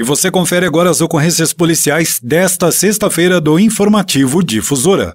E você confere agora as ocorrências policiais desta sexta-feira do Informativo Difusora.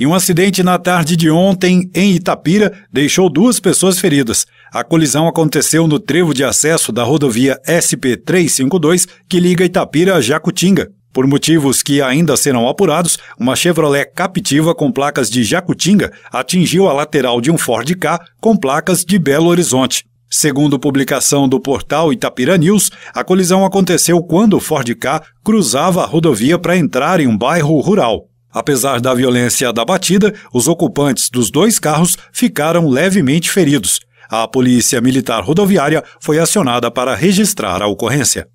E um acidente na tarde de ontem em Itapira deixou duas pessoas feridas. A colisão aconteceu no trevo de acesso da rodovia SP352 que liga Itapira a Jacutinga. Por motivos que ainda serão apurados, uma Chevrolet Captiva com placas de Jacutinga atingiu a lateral de um Ford K com placas de Belo Horizonte. Segundo publicação do portal Itapira News, a colisão aconteceu quando o Ford K cruzava a rodovia para entrar em um bairro rural. Apesar da violência da batida, os ocupantes dos dois carros ficaram levemente feridos. A Polícia Militar Rodoviária foi acionada para registrar a ocorrência.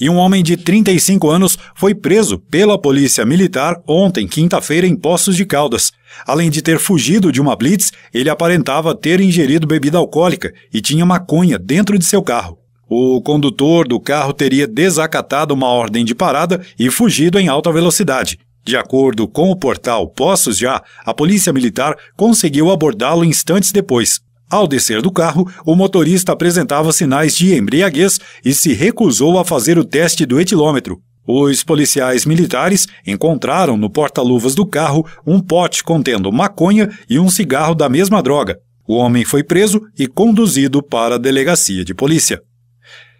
E um homem de 35 anos foi preso pela Polícia Militar ontem, quinta-feira, em Poços de Caldas. Além de ter fugido de uma blitz, ele aparentava ter ingerido bebida alcoólica e tinha maconha dentro de seu carro. O condutor do carro teria desacatado uma ordem de parada e fugido em alta velocidade. De acordo com o portal Poços Já, a Polícia Militar conseguiu abordá-lo instantes depois. Ao descer do carro, o motorista apresentava sinais de embriaguez e se recusou a fazer o teste do etilômetro. Os policiais militares encontraram no porta-luvas do carro um pote contendo maconha e um cigarro da mesma droga. O homem foi preso e conduzido para a delegacia de polícia.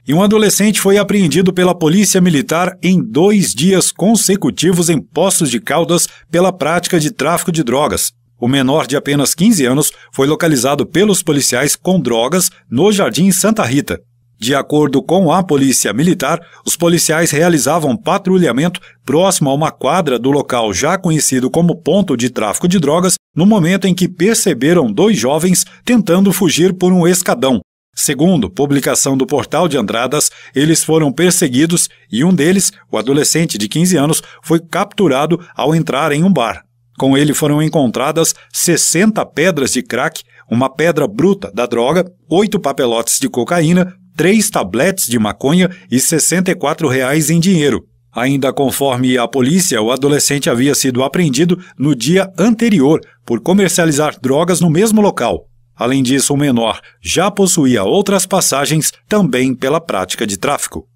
E um adolescente foi apreendido pela Polícia Militar em dois dias consecutivos em Poços de Caldas pela prática de tráfico de drogas. O menor de apenas 15 anos foi localizado pelos policiais com drogas no Jardim Santa Rita. De acordo com a Polícia Militar, os policiais realizavam patrulhamento próximo a uma quadra do local já conhecido como ponto de tráfico de drogas, no momento em que perceberam dois jovens tentando fugir por um escadão. Segundo publicação do portal de Andradas, eles foram perseguidos e um deles, o adolescente de 15 anos, foi capturado ao entrar em um bar. Com ele foram encontradas 60 pedras de crack, uma pedra bruta da droga, oito papelotes de cocaína, três tabletes de maconha e 64 reais em dinheiro. Ainda conforme a polícia, o adolescente havia sido apreendido no dia anterior por comercializar drogas no mesmo local. Além disso, o menor já possuía outras passagens também pela prática de tráfico.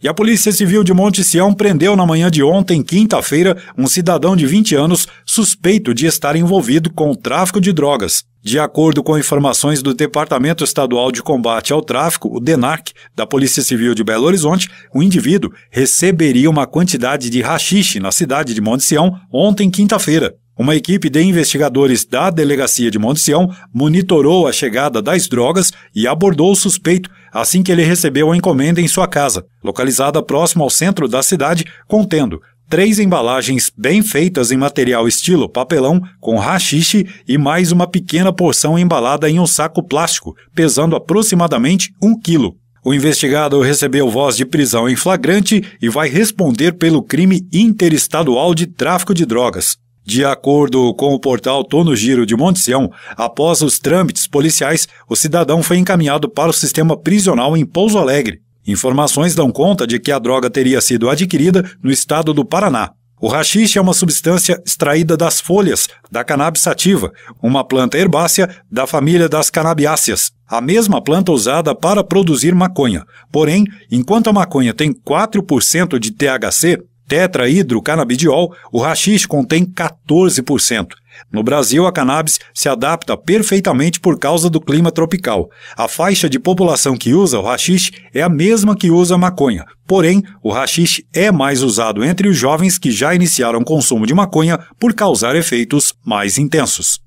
E a Polícia Civil de Monte Sião prendeu na manhã de ontem, quinta-feira, um cidadão de 20 anos suspeito de estar envolvido com o tráfico de drogas. De acordo com informações do Departamento Estadual de Combate ao Tráfico, o DENARC, da Polícia Civil de Belo Horizonte, o indivíduo receberia uma quantidade de rachixe na cidade de Monte Sião ontem, quinta-feira. Uma equipe de investigadores da Delegacia de Monte Sião monitorou a chegada das drogas e abordou o suspeito assim que ele recebeu a encomenda em sua casa, localizada próximo ao centro da cidade, contendo três embalagens bem feitas em material estilo papelão com rachixe e mais uma pequena porção embalada em um saco plástico, pesando aproximadamente um quilo. O investigado recebeu voz de prisão em flagrante e vai responder pelo crime interestadual de tráfico de drogas. De acordo com o portal Tono Giro de Monte Sião, após os trâmites policiais, o cidadão foi encaminhado para o sistema prisional em Pouso Alegre. Informações dão conta de que a droga teria sido adquirida no estado do Paraná. O rachixe é uma substância extraída das folhas da cannabis sativa, uma planta herbácea da família das canabiáceas, a mesma planta usada para produzir maconha. Porém, enquanto a maconha tem 4% de THC, tetrahidrocannabidiol, o rachixe contém 14%. No Brasil, a cannabis se adapta perfeitamente por causa do clima tropical. A faixa de população que usa o rachixe é a mesma que usa a maconha. Porém, o rachixe é mais usado entre os jovens que já iniciaram consumo de maconha por causar efeitos mais intensos.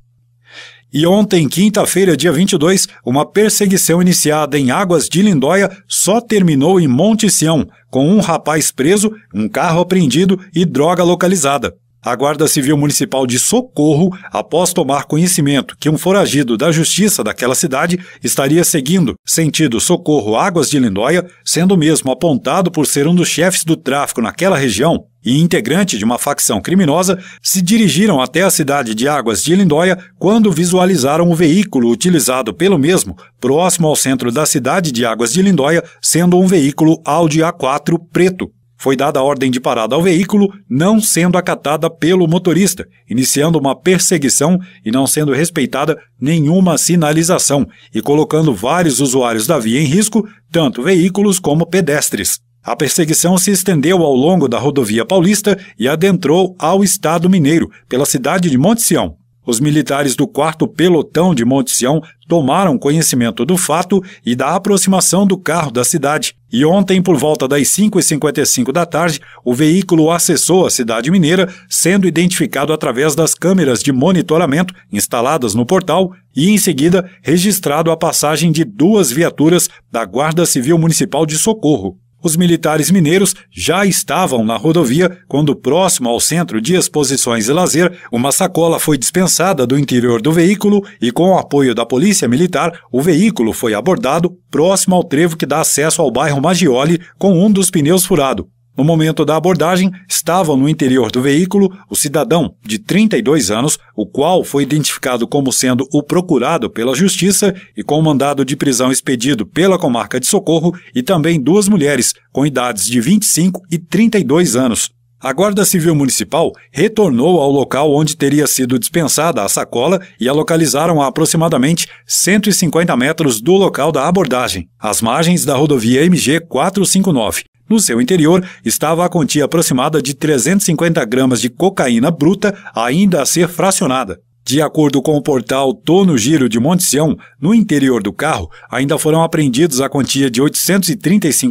E ontem, quinta-feira, dia 22, uma perseguição iniciada em Águas de Lindóia só terminou em Monte Sião, com um rapaz preso, um carro apreendido e droga localizada. A Guarda Civil Municipal de Socorro, após tomar conhecimento que um foragido da justiça daquela cidade estaria seguindo sentido Socorro Águas de Lindóia, sendo mesmo apontado por ser um dos chefes do tráfico naquela região e integrante de uma facção criminosa, se dirigiram até a cidade de Águas de Lindóia quando visualizaram o veículo utilizado pelo mesmo próximo ao centro da cidade de Águas de Lindóia, sendo um veículo Audi A4 preto foi dada a ordem de parada ao veículo, não sendo acatada pelo motorista, iniciando uma perseguição e não sendo respeitada nenhuma sinalização, e colocando vários usuários da via em risco, tanto veículos como pedestres. A perseguição se estendeu ao longo da rodovia paulista e adentrou ao estado mineiro, pela cidade de Monte Sião, os militares do 4 Pelotão de Monte Sião tomaram conhecimento do fato e da aproximação do carro da cidade. E ontem, por volta das 5h55 da tarde, o veículo acessou a cidade mineira, sendo identificado através das câmeras de monitoramento instaladas no portal e, em seguida, registrado a passagem de duas viaturas da Guarda Civil Municipal de Socorro. Os militares mineiros já estavam na rodovia quando, próximo ao centro de exposições e lazer, uma sacola foi dispensada do interior do veículo e, com o apoio da polícia militar, o veículo foi abordado próximo ao trevo que dá acesso ao bairro Maggioli com um dos pneus furado. No momento da abordagem, estavam no interior do veículo o cidadão de 32 anos, o qual foi identificado como sendo o procurado pela Justiça e com mandado de prisão expedido pela Comarca de Socorro, e também duas mulheres com idades de 25 e 32 anos. A Guarda Civil Municipal retornou ao local onde teria sido dispensada a sacola e a localizaram a aproximadamente 150 metros do local da abordagem, às margens da rodovia MG 459. No seu interior estava a quantia aproximada de 350 gramas de cocaína bruta ainda a ser fracionada. De acordo com o portal Tono Giro de Monticião, no interior do carro ainda foram apreendidos a quantia de R$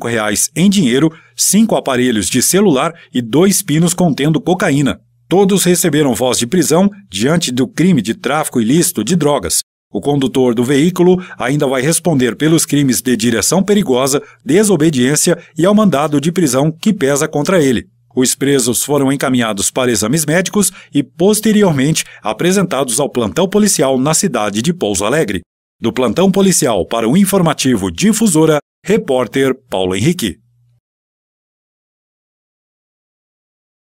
reais em dinheiro, cinco aparelhos de celular e dois pinos contendo cocaína. Todos receberam voz de prisão diante do crime de tráfico ilícito de drogas, o condutor do veículo ainda vai responder pelos crimes de direção perigosa, desobediência e ao mandado de prisão que pesa contra ele. Os presos foram encaminhados para exames médicos e, posteriormente, apresentados ao plantão policial na cidade de Pouso Alegre. Do plantão policial para o informativo Difusora, repórter Paulo Henrique.